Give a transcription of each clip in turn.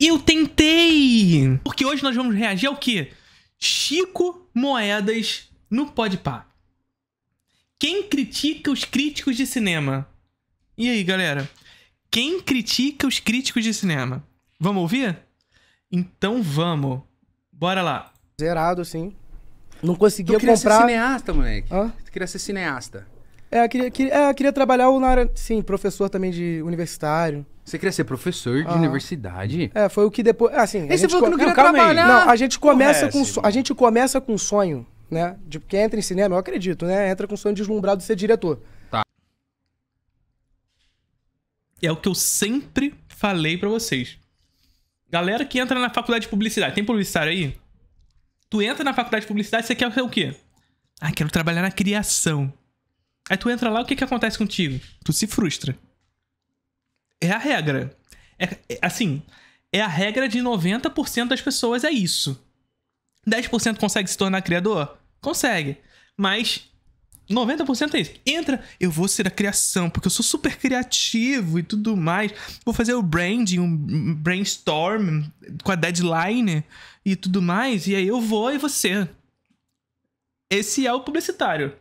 Eu tentei! Porque hoje nós vamos reagir ao quê? Chico Moedas no Podpah. Quem critica os críticos de cinema? E aí, galera? Quem critica os críticos de cinema? Vamos ouvir? Então vamos. Bora lá. Zerado, sim. Não conseguia tu queria comprar... ser cineasta, moleque. Hã? Tu queria ser cineasta. É, eu queria, queria, é, eu queria trabalhar na área, sim, professor também de universitário. Você queria ser professor de ah. universidade? É, foi o que depois. Assim, Esse a gente, falou que não, não trabalhar. Aí. Não, a gente começa com a gente começa com um sonho, né? De porque entra em cinema, eu acredito, né? Entra com o sonho deslumbrado de ser diretor. Tá. É o que eu sempre falei para vocês. Galera que entra na faculdade de publicidade, tem publicitário aí? Tu entra na faculdade de publicidade, você quer ser o quê? Ah, quero trabalhar na criação. Aí tu entra lá, o que que acontece contigo? Tu se frustra. É a regra. É, é, assim, é a regra de 90% das pessoas é isso. 10% consegue se tornar criador? Consegue. Mas 90% é isso. Entra, eu vou ser a criação, porque eu sou super criativo e tudo mais. Vou fazer o branding, um brainstorm com a deadline e tudo mais. E aí eu vou e você. Esse é o publicitário.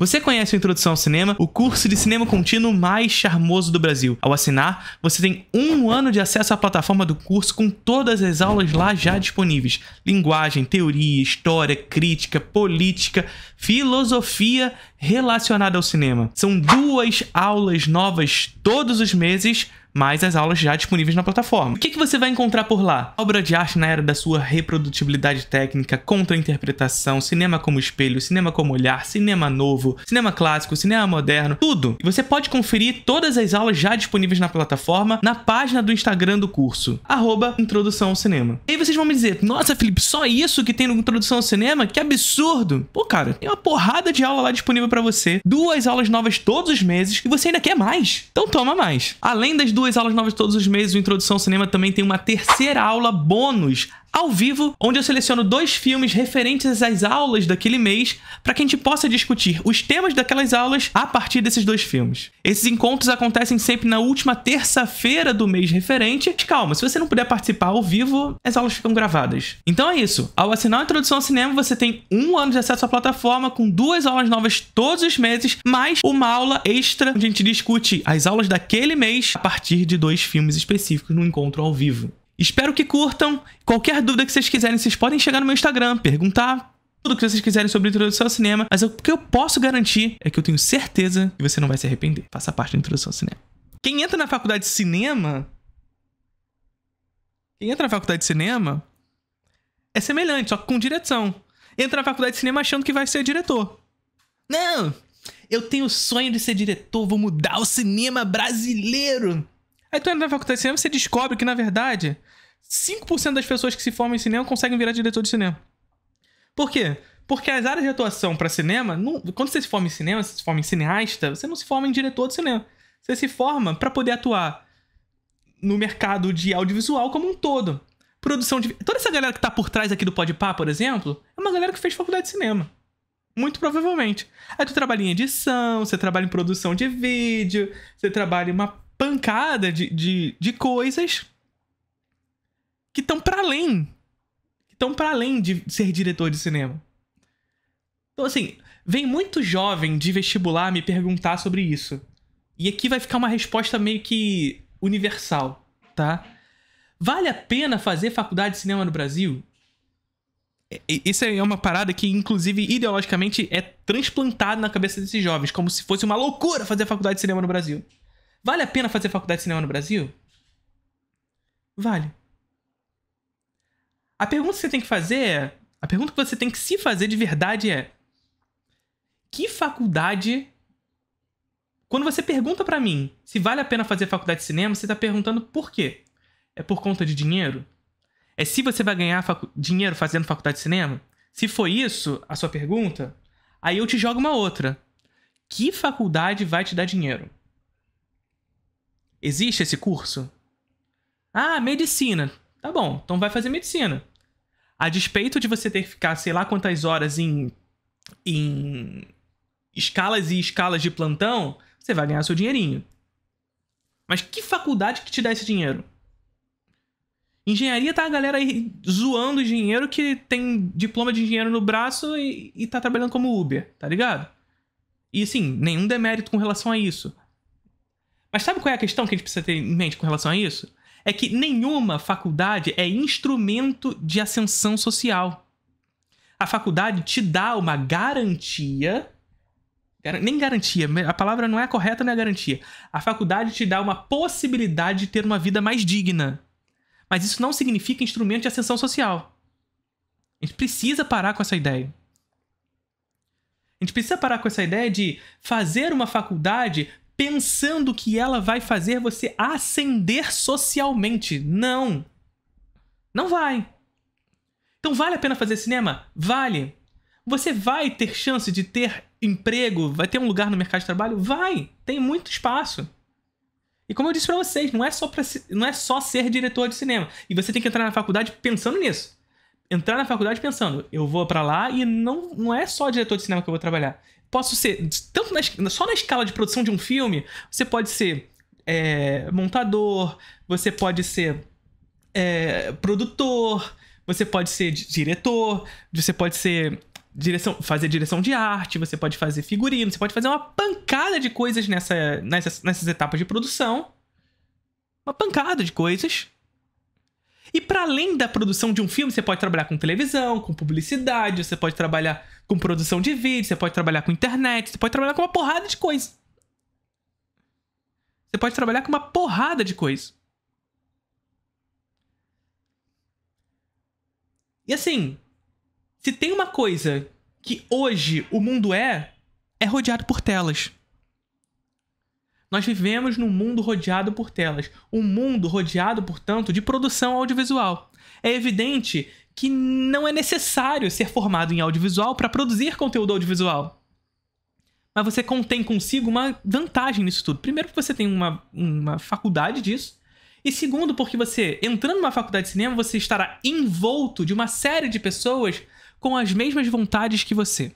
Você conhece o Introdução ao Cinema, o curso de cinema contínuo mais charmoso do Brasil. Ao assinar, você tem um ano de acesso à plataforma do curso com todas as aulas lá já disponíveis. Linguagem, teoria, história, crítica, política, filosofia relacionada ao cinema. São duas aulas novas todos os meses mais as aulas já disponíveis na plataforma. O que, que você vai encontrar por lá? Obra de arte na era da sua reprodutibilidade técnica, contra-interpretação, cinema como espelho, cinema como olhar, cinema novo, cinema clássico, cinema moderno, tudo. E você pode conferir todas as aulas já disponíveis na plataforma na página do Instagram do curso, arroba introdução ao cinema. E aí vocês vão me dizer, nossa Felipe, só isso que tem no Introdução ao Cinema? Que absurdo! Pô cara, tem uma porrada de aula lá disponível disponível para você duas aulas novas todos os meses e você ainda quer mais? Então toma mais. Além das duas aulas novas todos os meses, o Introdução ao Cinema também tem uma terceira aula bônus ao vivo, onde eu seleciono dois filmes referentes às aulas daquele mês para que a gente possa discutir os temas daquelas aulas a partir desses dois filmes. Esses encontros acontecem sempre na última terça-feira do mês referente. Mas calma, se você não puder participar ao vivo, as aulas ficam gravadas. Então é isso. Ao assinar a Introdução ao Cinema, você tem um ano de acesso à plataforma com duas aulas novas todos os meses, mais uma aula extra onde a gente discute as aulas daquele mês a partir de dois filmes específicos no encontro ao vivo. Espero que curtam. Qualquer dúvida que vocês quiserem, vocês podem chegar no meu Instagram, perguntar tudo o que vocês quiserem sobre introdução ao cinema, mas o que eu posso garantir é que eu tenho certeza que você não vai se arrepender. Faça parte da introdução ao cinema. Quem entra na faculdade de cinema. Quem entra na faculdade de cinema é semelhante, só que com direção. Entra na faculdade de cinema achando que vai ser diretor. Não! Eu tenho o sonho de ser diretor, vou mudar o cinema brasileiro! Aí tu entra na faculdade de cinema, você descobre que, na verdade, 5% das pessoas que se formam em cinema conseguem virar diretor de cinema. Por quê? Porque as áreas de atuação para cinema, não, quando você se forma em cinema, você se forma em cineasta, você não se forma em diretor de cinema. Você se forma para poder atuar no mercado de audiovisual como um todo. Produção de. Toda essa galera que tá por trás aqui do Podpah, por exemplo, é uma galera que fez faculdade de cinema. Muito provavelmente. Aí tu trabalha em edição, você trabalha em produção de vídeo, você trabalha em uma pancada de, de, de coisas que estão para além. Que estão para além de ser diretor de cinema. Então, assim, vem muito jovem de vestibular me perguntar sobre isso. E aqui vai ficar uma resposta meio que universal, tá? Vale a pena fazer faculdade de cinema no Brasil? É, é, isso é uma parada que, inclusive, ideologicamente é transplantada na cabeça desses jovens, como se fosse uma loucura fazer faculdade de cinema no Brasil. Vale a pena fazer faculdade de cinema no Brasil? Vale. A pergunta que você tem que fazer é. A pergunta que você tem que se fazer de verdade é: Que faculdade. Quando você pergunta para mim se vale a pena fazer faculdade de cinema, você tá perguntando por quê? É por conta de dinheiro? É se você vai ganhar facu... dinheiro fazendo faculdade de cinema? Se foi isso a sua pergunta, aí eu te jogo uma outra. Que faculdade vai te dar dinheiro? Existe esse curso? Ah, medicina. Tá bom, então vai fazer medicina. A despeito de você ter que ficar sei lá quantas horas em, em escalas e escalas de plantão, você vai ganhar seu dinheirinho. Mas que faculdade que te dá esse dinheiro? Engenharia tá a galera aí zoando engenheiro que tem diploma de engenheiro no braço e, e tá trabalhando como Uber, tá ligado? E assim, nenhum demérito com relação a isso. Mas sabe qual é a questão que a gente precisa ter em mente com relação a isso? É que nenhuma faculdade é instrumento de ascensão social. A faculdade te dá uma garantia. Nem garantia, a palavra não é correta, não é garantia. A faculdade te dá uma possibilidade de ter uma vida mais digna. Mas isso não significa instrumento de ascensão social. A gente precisa parar com essa ideia. A gente precisa parar com essa ideia de fazer uma faculdade pensando que ela vai fazer você ascender socialmente. Não. Não vai. Então vale a pena fazer cinema? Vale. Você vai ter chance de ter emprego, vai ter um lugar no mercado de trabalho? Vai. Tem muito espaço. E como eu disse para vocês, não é só pra, não é só ser diretor de cinema. E você tem que entrar na faculdade pensando nisso entrar na faculdade pensando, eu vou para lá e não, não é só diretor de cinema que eu vou trabalhar posso ser, tanto na, só na escala de produção de um filme, você pode ser é, montador, você pode ser é, produtor, você pode ser diretor, você pode ser direção, fazer direção de arte, você pode fazer figurino, você pode fazer uma pancada de coisas nessa, nessas, nessas etapas de produção. Uma pancada de coisas. E para além da produção de um filme, você pode trabalhar com televisão, com publicidade, você pode trabalhar com produção de vídeo, você pode trabalhar com internet, você pode trabalhar com uma porrada de coisa. Você pode trabalhar com uma porrada de coisa. E assim, se tem uma coisa que hoje o mundo é, é rodeado por telas. Nós vivemos num mundo rodeado por telas, um mundo rodeado, portanto, de produção audiovisual. É evidente que não é necessário ser formado em audiovisual para produzir conteúdo audiovisual. Mas você contém consigo uma vantagem nisso tudo. Primeiro, porque você tem uma, uma faculdade disso. E segundo, porque você, entrando numa faculdade de cinema, você estará envolto de uma série de pessoas com as mesmas vontades que você.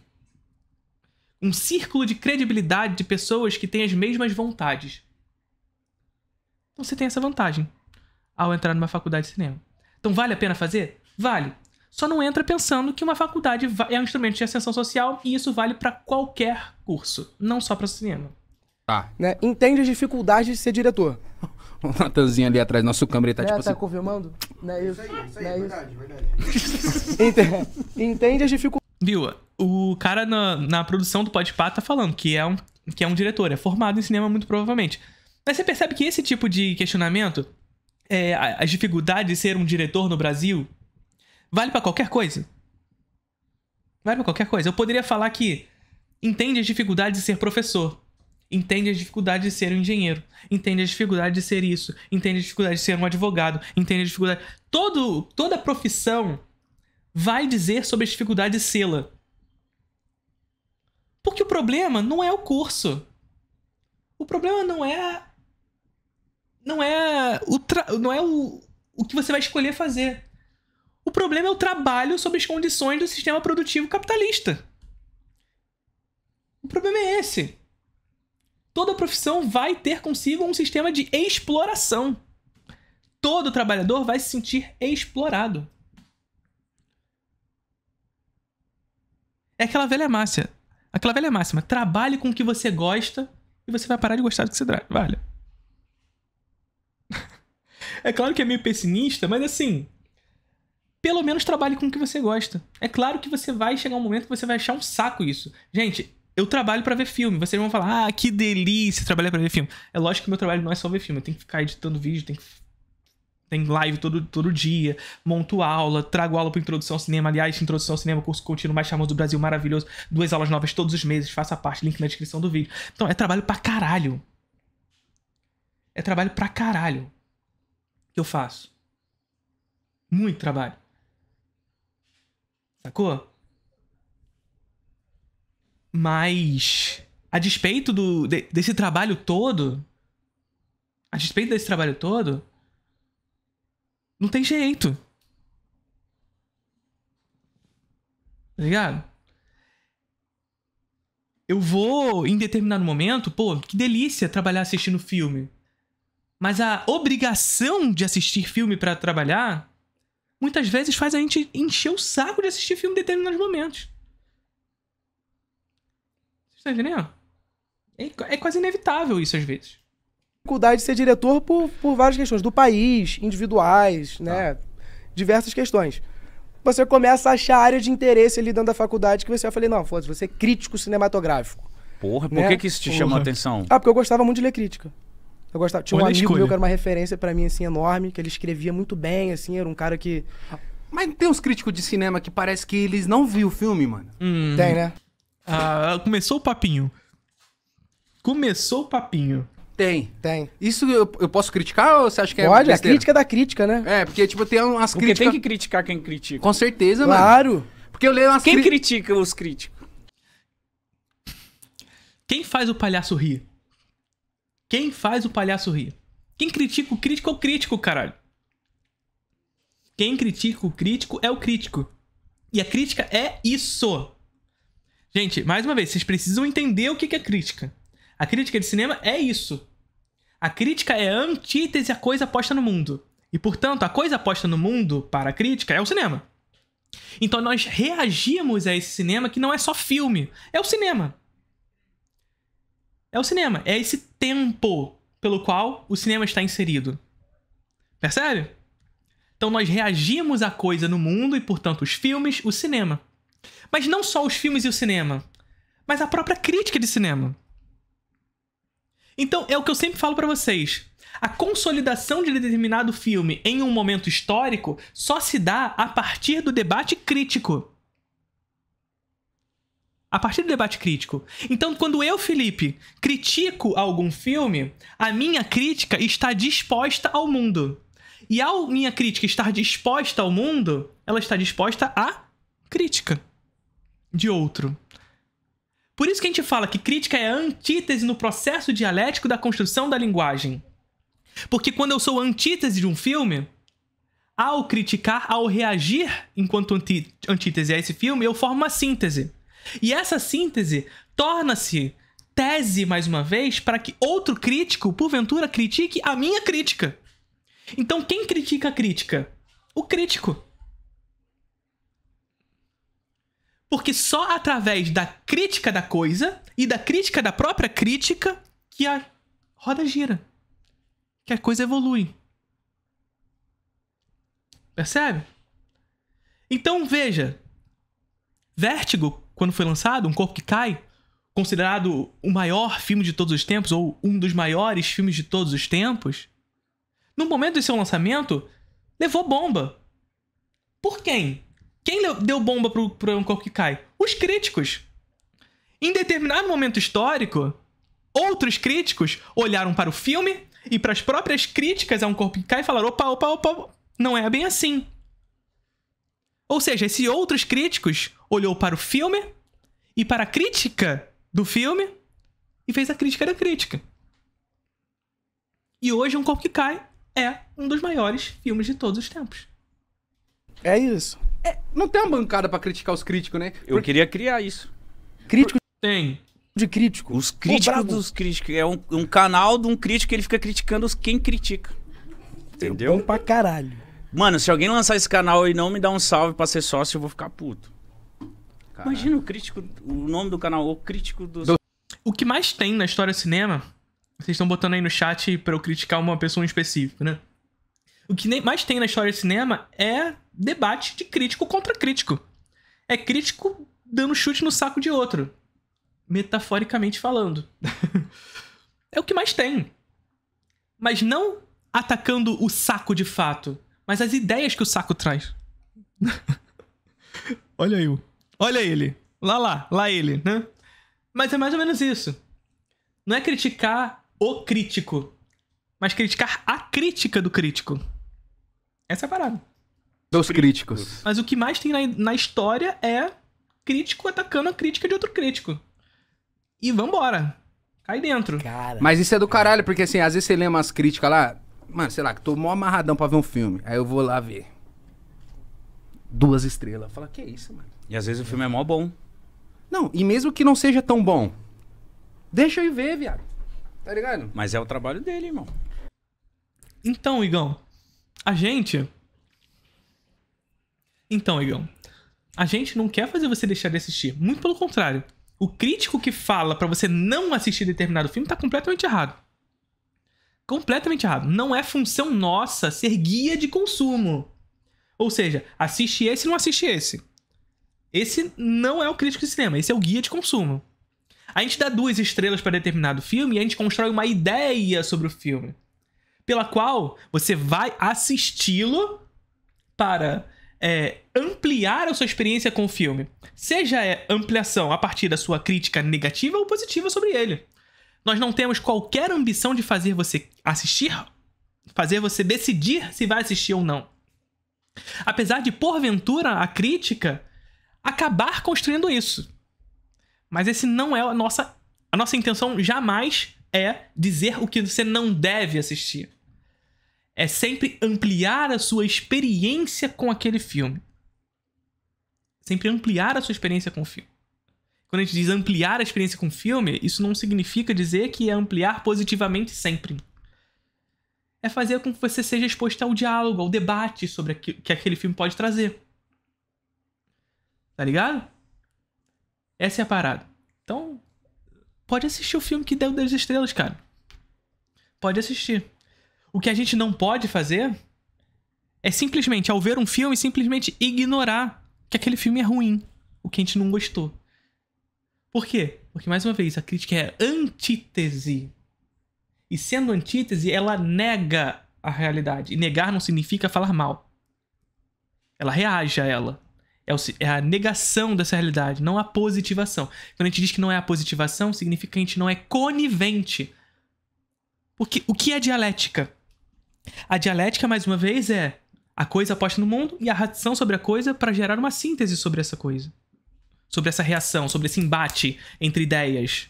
Um círculo de credibilidade de pessoas que têm as mesmas vontades. Então você tem essa vantagem ao entrar numa faculdade de cinema. Então vale a pena fazer? Vale. Só não entra pensando que uma faculdade é um instrumento de ascensão social e isso vale para qualquer curso, não só para cinema. Tá. Né? Entende as dificuldades de ser diretor. O Natanzinho ali atrás, nosso câmera, ele tá né, tipo tá assim... confirmando? Não é isso. Isso aí, isso aí, é verdade, isso. verdade. É entende as dificuldades. Viu? O cara na, na produção do Podpah tá falando que é, um, que é um diretor, é formado em cinema muito provavelmente. Mas você percebe que esse tipo de questionamento, é, as dificuldades de ser um diretor no Brasil, vale para qualquer coisa. Vale para qualquer coisa. Eu poderia falar que entende as dificuldades de ser professor, entende as dificuldades de ser um engenheiro, entende as dificuldades de ser isso, entende as dificuldades de ser um advogado, entende a dificuldade. Todo, toda profissão vai dizer sobre as dificuldades de sê-la. Porque o problema não é o curso. O problema não é. Não é o, tra... não é o... o que você vai escolher fazer. O problema é o trabalho sob as condições do sistema produtivo capitalista. O problema é esse. Toda profissão vai ter consigo um sistema de exploração. Todo trabalhador vai se sentir explorado. É aquela velha máxima. Aquela velha máxima. Trabalhe com o que você gosta e você vai parar de gostar do que você trabalha. é claro que é meio pessimista, mas assim pelo menos trabalhe com o que você gosta. É claro que você vai chegar um momento que você vai achar um saco isso. Gente, eu trabalho para ver filme. Vocês vão falar, ah, que delícia trabalhar para ver filme. É lógico que meu trabalho não é só ver filme. Eu tenho que ficar editando vídeo, tenho que tem live todo, todo dia, monto aula, trago aula para introdução ao cinema, aliás, introdução ao cinema, curso contínuo mais famoso do Brasil, maravilhoso, duas aulas novas todos os meses, faça parte, link na descrição do vídeo. Então, é trabalho pra caralho. É trabalho pra caralho que eu faço. Muito trabalho. Sacou? Mas, a despeito do, de, desse trabalho todo, a despeito desse trabalho todo, não tem jeito. Tá ligado? Eu vou, em determinado momento, pô, que delícia trabalhar assistindo filme. Mas a obrigação de assistir filme para trabalhar muitas vezes faz a gente encher o saco de assistir filme em determinados momentos. Vocês estão entendendo? É, é quase inevitável isso às vezes. Dificuldade de ser diretor por, por várias questões, do país, individuais, tá. né? Ah. Diversas questões. Você começa a achar área de interesse ali dentro da faculdade que você vai falar, não, foda-se, você é crítico cinematográfico. Porra, por né? que, que isso te Porra. chamou a atenção? Ah, porque eu gostava muito de ler crítica. Eu gostava. Tinha Olha um amigo meu que era uma referência para mim, assim, enorme, que ele escrevia muito bem, assim, era um cara que. Mas tem uns críticos de cinema que parece que eles não viram o filme, mano. Hum. Tem, né? Ah, começou o papinho. Começou o papinho. Tem. Tem. Isso eu, eu posso criticar ou você acha que Pode, é. Pode, a crítica é da crítica, né? É, porque, tipo, tem umas críticas. Porque tem que criticar quem critica. Com certeza, claro. mano. Claro. Porque eu leio umas Quem cri... critica os críticos? Quem faz o palhaço rir? Quem faz o palhaço rir? Quem critica o crítico é o crítico, caralho. Quem critica o crítico é o crítico. E a crítica é isso. Gente, mais uma vez, vocês precisam entender o que é crítica. A crítica de cinema é isso. A crítica é a antítese à coisa posta no mundo. E, portanto, a coisa posta no mundo para a crítica é o cinema. Então nós reagimos a esse cinema que não é só filme, é o cinema é o cinema. É esse tempo pelo qual o cinema está inserido. Percebe? Então nós reagimos à coisa no mundo e, portanto, os filmes, o cinema. Mas não só os filmes e o cinema, mas a própria crítica de cinema. Então é o que eu sempre falo para vocês. A consolidação de determinado filme em um momento histórico só se dá a partir do debate crítico a partir do debate crítico. Então, quando eu, Felipe, critico algum filme, a minha crítica está disposta ao mundo. E ao minha crítica estar disposta ao mundo, ela está disposta à crítica de outro. Por isso que a gente fala que crítica é a antítese no processo dialético da construção da linguagem. Porque quando eu sou antítese de um filme, ao criticar, ao reagir enquanto antítese a esse filme, eu formo uma síntese. E essa síntese torna-se tese, mais uma vez, para que outro crítico, porventura, critique a minha crítica. Então, quem critica a crítica? O crítico. Porque só através da crítica da coisa e da crítica da própria crítica que a roda gira. Que a coisa evolui. Percebe? Então veja: Vértigo quando foi lançado, Um Corpo que Cai, considerado o maior filme de todos os tempos, ou um dos maiores filmes de todos os tempos, no momento de seu lançamento, levou bomba. Por quem? Quem deu bomba pro, pro Um Corpo que Cai? Os críticos. Em determinado momento histórico, outros críticos olharam para o filme e para as próprias críticas a Um Corpo que Cai e falaram: opa, opa, opa, não é bem assim. Ou seja, esses outros críticos olhou para o filme e para a crítica do filme e fez a crítica da crítica. E hoje Um Corpo que Cai é um dos maiores filmes de todos os tempos. É isso. É, não tem uma bancada para criticar os críticos, né? Eu queria criar isso. Crítico tem de crítico. Os críticos dos críticos. É um, um, canal de um crítico que ele fica criticando os quem critica. Entendeu? Bom pra caralho. Mano, se alguém lançar esse canal e não me dar um salve pra ser sócio, eu vou ficar puto. Imagina o crítico, o nome do canal, o crítico do... do... O que mais tem na história do cinema, vocês estão botando aí no chat para eu criticar uma pessoa em específico, né? O que mais tem na história do cinema é debate de crítico contra crítico. É crítico dando chute no saco de outro. Metaforicamente falando. é o que mais tem. Mas não atacando o saco de fato, mas as ideias que o saco traz. Olha o. Olha ele. Lá, lá, lá ele, né? Mas é mais ou menos isso. Não é criticar o crítico, mas criticar a crítica do crítico. Essa é a parada. Dos críticos. Mas o que mais tem na, na história é crítico atacando a crítica de outro crítico. E vambora. Cai dentro. Cara, Mas isso é do caralho, porque assim, às vezes você lê umas críticas lá. Mano, sei lá, que tô mó amarradão pra ver um filme. Aí eu vou lá ver. Duas estrelas. Fala, que isso, mano? E às vezes o filme é mó bom. Não, e mesmo que não seja tão bom, deixa eu ver, viado. Tá ligado? Mas é o trabalho dele, irmão. Então, Igão, a gente. Então, Igão, a gente não quer fazer você deixar de assistir. Muito pelo contrário. O crítico que fala para você não assistir determinado filme tá completamente errado. Completamente errado. Não é função nossa ser guia de consumo. Ou seja, assiste esse e não assiste esse. Esse não é o crítico de cinema, esse é o guia de consumo. A gente dá duas estrelas para determinado filme e a gente constrói uma ideia sobre o filme, pela qual você vai assisti-lo para é, ampliar a sua experiência com o filme. Seja é ampliação a partir da sua crítica negativa ou positiva sobre ele. Nós não temos qualquer ambição de fazer você assistir, fazer você decidir se vai assistir ou não. Apesar de, porventura, a crítica acabar construindo isso. Mas esse não é a nossa. A nossa intenção jamais é dizer o que você não deve assistir. É sempre ampliar a sua experiência com aquele filme. Sempre ampliar a sua experiência com o filme. Quando a gente diz ampliar a experiência com o filme, isso não significa dizer que é ampliar positivamente sempre. É fazer com que você seja exposto ao diálogo, ao debate sobre o que aquele filme pode trazer. Tá ligado? Essa é a parada. Então, pode assistir o filme que deu 10 estrelas, cara. Pode assistir. O que a gente não pode fazer é simplesmente, ao ver um filme, simplesmente ignorar que aquele filme é ruim, o que a gente não gostou. Por quê? Porque, mais uma vez, a crítica é antítese. E sendo antítese, ela nega a realidade. E negar não significa falar mal. Ela reage a ela. É, é, a negação dessa realidade, não a positivação. Quando a gente diz que não é a positivação, significa que a gente não é conivente. Porque o que é dialética? A dialética, mais uma vez, é a coisa aposta no mundo e a reação sobre a coisa para gerar uma síntese sobre essa coisa. Sobre essa reação, sobre esse embate entre ideias.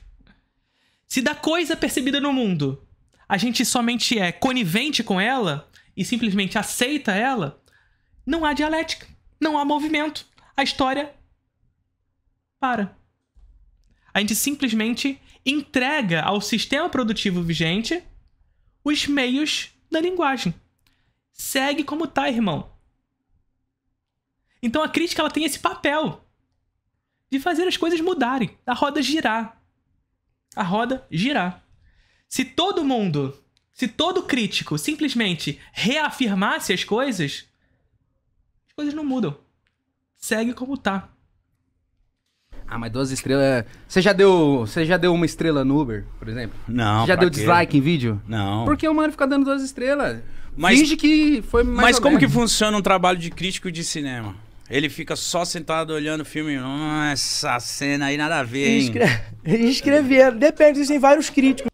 Se da coisa percebida no mundo a gente somente é conivente com ela e simplesmente aceita ela, não há dialética, não há movimento a história para. A gente simplesmente entrega ao sistema produtivo vigente os meios da linguagem. Segue como tá, irmão. Então a crítica ela tem esse papel de fazer as coisas mudarem, a roda girar. A roda girar. Se todo mundo, se todo crítico simplesmente reafirmasse as coisas, as coisas não mudam segue como tá. Ah, mas duas estrelas. É- você já deu, você já deu uma estrela no Uber, por exemplo? Não. Você já deu quê? dislike em vídeo? Não. Porque o mano fica dando duas estrelas. Mas, Finge que foi mais. Mas como menos. que funciona um trabalho de crítico de cinema? Ele fica só sentado olhando o filme. Hum, essa cena aí nada a ver, hein? Escre... Escrever. Depende, existem vários críticos.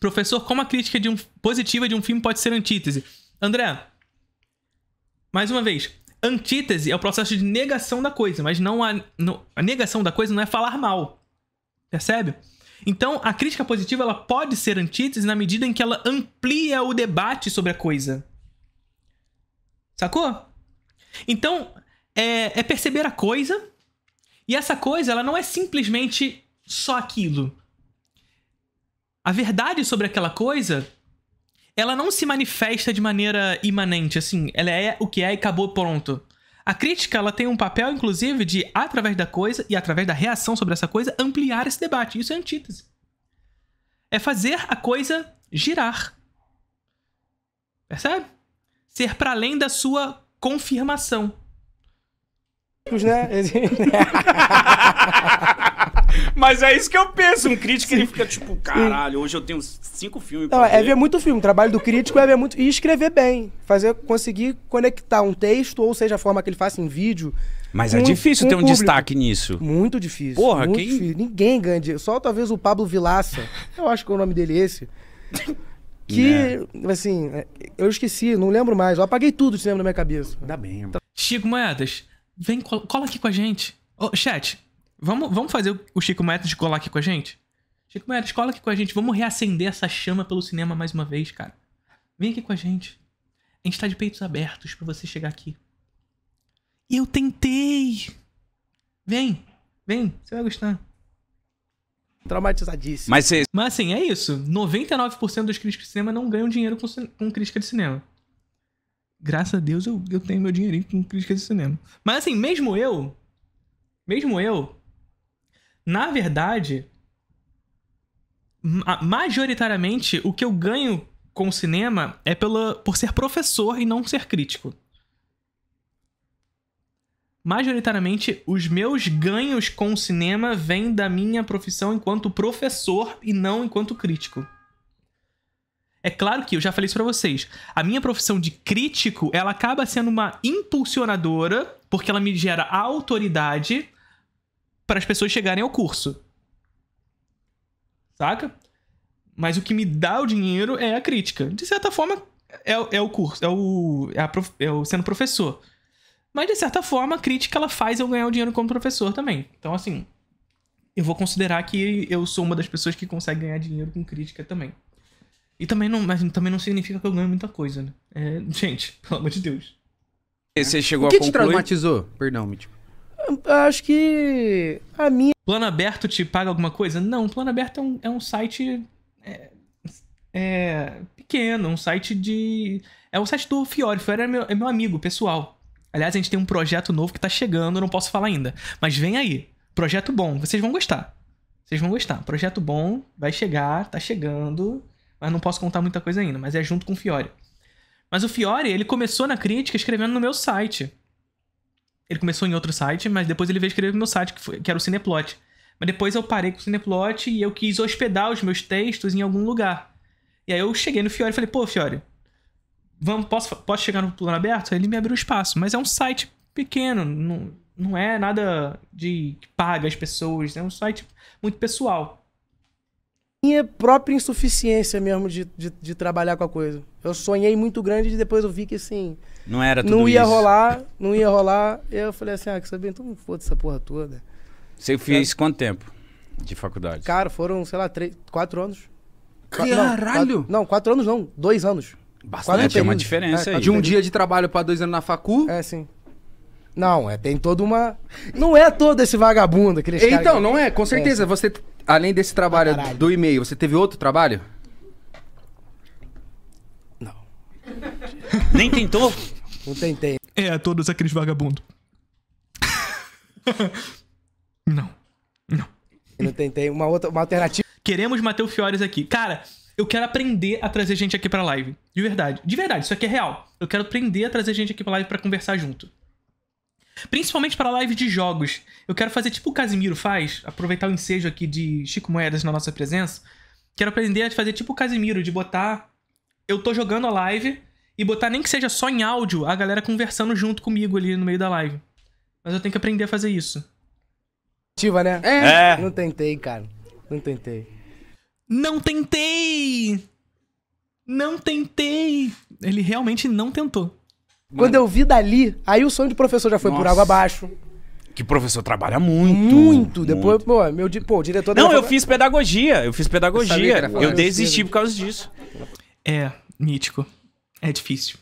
Professor, como a crítica de um... positiva de um filme pode ser antítese? André, mais uma vez, Antítese é o processo de negação da coisa, mas não a, a, negação da coisa não é falar mal. Percebe? Então, a crítica positiva ela pode ser antítese na medida em que ela amplia o debate sobre a coisa. Sacou? Então, é, é perceber a coisa, e essa coisa ela não é simplesmente só aquilo. A verdade sobre aquela coisa ela não se manifesta de maneira imanente, assim, ela é o que é e acabou pronto. A crítica ela tem um papel, inclusive, de, através da coisa e através da reação sobre essa coisa, ampliar esse debate. Isso é antítese. É fazer a coisa girar. Percebe? Ser para além da sua confirmação. Né? Mas é isso que eu penso. Um crítico, ele fica tipo, caralho, hoje eu tenho cinco filmes Não, pra é, é ver muito filme. O trabalho do crítico é ver muito... E escrever bem. Fazer, conseguir conectar um texto, ou seja, a forma que ele faça em vídeo... Mas é com, é difícil ter um público. destaque nisso. Muito difícil. Porra, muito quem... Difícil. Ninguém ganha dinheiro. Só talvez o Pablo Vilaça. Eu acho que é o nome dele é esse. Que, né? assim, eu esqueci, não lembro mais. Eu apaguei tudo de cinema na minha cabeça. Ainda bem, irmão. Chico Moedas, vem, cola aqui com a gente. Ô, chat, Vamos, vamos fazer o Chico de colar aqui com a gente? Chico Maestro, cola aqui com a gente. Vamos reacender essa chama pelo cinema mais uma vez, cara. Vem aqui com a gente. A gente tá de peitos abertos para você chegar aqui. E eu tentei! Vem, vem, você vai gostar. Traumatizadíssimo. Mas, cê... Mas assim, é isso. 99% dos críticos de cinema não ganham dinheiro com, com crítica de cinema. Graças a Deus eu, eu tenho meu dinheirinho com crítica de cinema. Mas assim, mesmo eu. Mesmo eu, na verdade, majoritariamente o que eu ganho com o cinema é pela, por ser professor e não ser crítico. Majoritariamente, os meus ganhos com o cinema vêm da minha profissão enquanto professor e não enquanto crítico. É claro que eu já falei isso para vocês. A minha profissão de crítico, ela acaba sendo uma impulsionadora, porque ela me gera autoridade, para as pessoas chegarem ao curso. Saca? Mas o que me dá o dinheiro é a crítica. De certa forma, é, é o curso, é o, é, prof, é o sendo professor. Mas, de certa forma, a crítica ela faz eu ganhar o dinheiro como professor também. Então, assim, eu vou considerar que eu sou uma das pessoas que consegue ganhar dinheiro com crítica também. E também não, mas também não significa que eu ganho muita coisa, né? É, gente, pelo amor de Deus. Você é. chegou o que a te traumatizou? Perdão, me desculpe acho que a minha. Plano aberto te paga alguma coisa? Não, plano aberto é um, é um site. É, é, pequeno, um site de. É o site do Fiore. Fiore é meu, é meu amigo pessoal. Aliás, a gente tem um projeto novo que tá chegando, não posso falar ainda. Mas vem aí. Projeto bom, vocês vão gostar. Vocês vão gostar. Projeto bom, vai chegar, tá chegando. Mas não posso contar muita coisa ainda, mas é junto com o Fiore. Mas o Fiore, ele começou na crítica escrevendo no meu site. Ele começou em outro site, mas depois ele veio escrever no meu site, que, foi, que era o Cineplot. Mas depois eu parei com o Cineplot e eu quis hospedar os meus textos em algum lugar. E aí eu cheguei no Fiore e falei, pô, Fiore, vamos, posso, posso chegar no plano aberto? Aí ele me abriu espaço. Mas é um site pequeno, não, não é nada de que paga as pessoas, é um site muito pessoal minha própria insuficiência mesmo de, de, de, trabalhar com a coisa. Eu sonhei muito grande e depois eu vi que assim. Não era tudo Não ia isso. rolar, não ia rolar. eu falei assim, ah, que saber, então foda essa porra toda. Você fez quanto tempo de faculdade? Cara, foram, sei lá, três, quatro anos. Caralho! Não, quatro, anos não, dois anos. Bastante, é uma diferença é, aí. De um dia de trabalho para dois anos na facu? É, sim. Não, é, tem toda uma. Não é todo esse vagabundo então, que eles Então, não é, com é, certeza. É. Você além desse trabalho ah, do e-mail, você teve outro trabalho? Não. Nem tentou? Não tentei. É, todos aqueles vagabundos. não. Não. Eu não tentei. Uma outra uma alternativa. Queremos Mateus Fiores aqui. Cara, eu quero aprender a trazer gente aqui pra live. De verdade. De verdade, isso aqui é real. Eu quero aprender a trazer gente aqui pra live para conversar junto. Principalmente para live de jogos. Eu quero fazer tipo o Casimiro faz, aproveitar o ensejo aqui de Chico Moedas na nossa presença. Quero aprender a fazer tipo o Casimiro, de botar. Eu tô jogando a live e botar nem que seja só em áudio a galera conversando junto comigo ali no meio da live. Mas eu tenho que aprender a fazer isso. Ativa, né? É. é. Não tentei, cara. Não tentei. Não tentei! Não tentei! Ele realmente não tentou. Mano. Quando eu vi dali, aí o sonho de professor já foi Nossa. por água abaixo. Que professor trabalha muito. Muito. Depois, pô, meu pô, diretor Não, eu fiz pedagogia. Eu fiz pedagogia. Eu, eu desisti por causa disso. É, mítico. É difícil.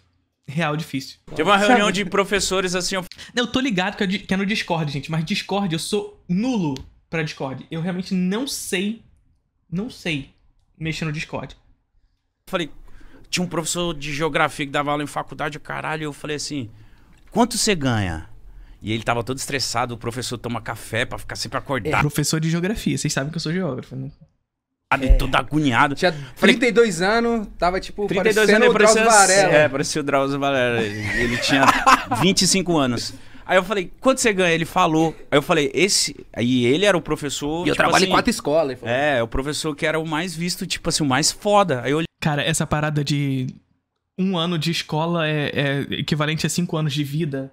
Real difícil. Teve uma reunião de professores assim. Eu... Não, eu tô ligado que é, que é no Discord, gente, mas Discord, eu sou nulo pra Discord. Eu realmente não sei. Não sei mexer no Discord. Falei, tinha um professor de geografia que dava aula em faculdade, caralho, eu falei assim: quanto você ganha? E ele tava todo estressado, o professor toma café para ficar sempre acordado. É, professor de geografia, vocês sabem que eu sou geógrafo, né? É. todo agoniado. Tinha 32 falei, anos, tava tipo 32 anos, o Drauzio Varela. É, parecia o Drauzio Varela. Ele tinha 25 anos. Aí eu falei, quanto você ganha? Ele falou. Aí eu falei, esse. Aí ele era o professor. E tipo eu trabalho assim, em quatro escolas. É, o professor que era o mais visto, tipo assim, o mais foda. Aí eu olhei. Cara, essa parada de um ano de escola é, é equivalente a cinco anos de vida.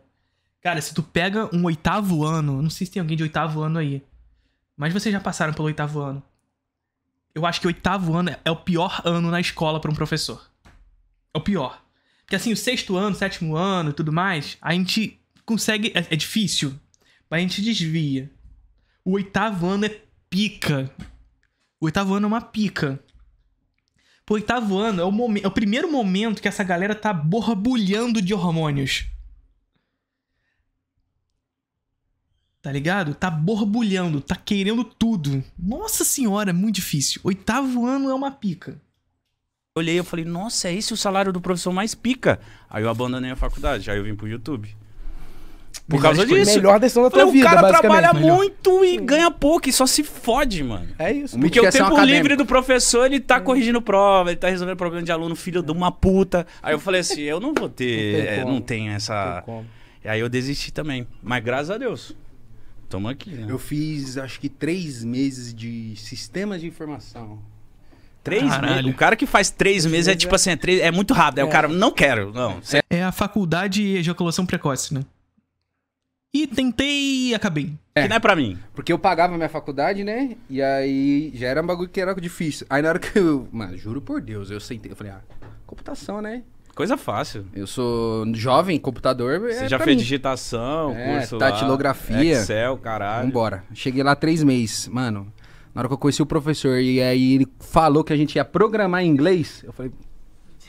Cara, se tu pega um oitavo ano, não sei se tem alguém de oitavo ano aí. Mas vocês já passaram pelo oitavo ano. Eu acho que o oitavo ano é, é o pior ano na escola para um professor. É o pior. Porque assim, o sexto ano, sétimo ano e tudo mais, a gente consegue. É, é difícil, mas a gente desvia. O oitavo ano é pica. O oitavo ano é uma pica. o oitavo ano é o, é o primeiro momento que essa galera tá borbulhando de hormônios. Tá ligado? Tá borbulhando, tá querendo tudo. Nossa senhora, é muito difícil. Oitavo ano é uma pica. Olhei, eu falei, nossa, é esse o salário do professor mais pica. Aí eu abandonei a faculdade, aí eu vim pro YouTube. Por causa disso. Melhor decisão da tua falei, vida, O cara trabalha muito e ganha pouco e só se fode, mano. É isso. É Porque o é tempo acadêmica. livre do professor, ele tá hum. corrigindo prova, ele tá resolvendo problema de aluno, filho de uma puta. Aí eu falei assim, eu não vou ter... Não, é, não tenho essa... Não aí eu desisti também. Mas graças a Deus. Tamo aqui, né? Eu fiz, acho que, três meses de sistemas de informação. Três meses? O cara que faz três meses é tipo assim, é, três, é muito rápido. É. Aí o cara, não quero, não. É, é a faculdade e ejaculação precoce, né? e tentei e acabei. É. Que não é pra mim. Porque eu pagava minha faculdade, né? E aí já era um bagulho que era difícil. Aí na hora que eu. Mano, juro por Deus, eu sentei. Eu falei, ah, computação, né? Coisa fácil. Eu sou jovem, computador. É Você é já fez mim. digitação, é, curso. Tatilografia. Lá, Excel, caralho. Vambora. Cheguei lá três meses. Mano, na hora que eu conheci o professor e aí ele falou que a gente ia programar em inglês, eu falei,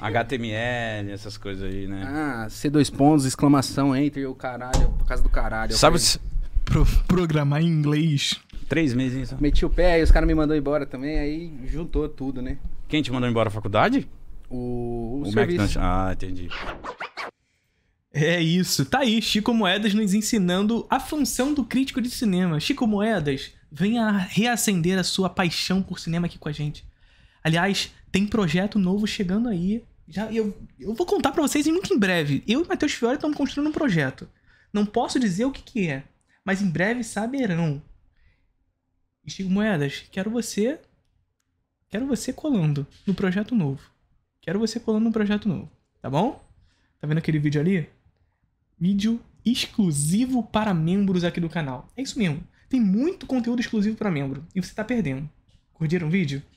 HTML, essas coisas aí, né? Ah, c dois pontos, exclamação, enter, o caralho, por causa do caralho. Sabe se... Pro programar em inglês? Três meses, só. Meti o pé, aí os caras me mandou embora também, aí juntou tudo, né? Quem te mandou embora? A faculdade? O, o, o serviço. Ah, entendi. É isso. Tá aí, Chico Moedas nos ensinando a função do crítico de cinema. Chico Moedas, venha reacender a sua paixão por cinema aqui com a gente. Aliás, tem projeto novo chegando aí. Já, eu, eu vou contar para vocês muito em breve. Eu e Matheus Fiore estamos construindo um projeto. Não posso dizer o que, que é, mas em breve saberão. Estigo Moedas, quero você. Quero você colando no projeto novo. Quero você colando no projeto novo, tá bom? Tá vendo aquele vídeo ali? Vídeo exclusivo para membros aqui do canal. É isso mesmo. Tem muito conteúdo exclusivo para membro e você tá perdendo. Curtiram o vídeo?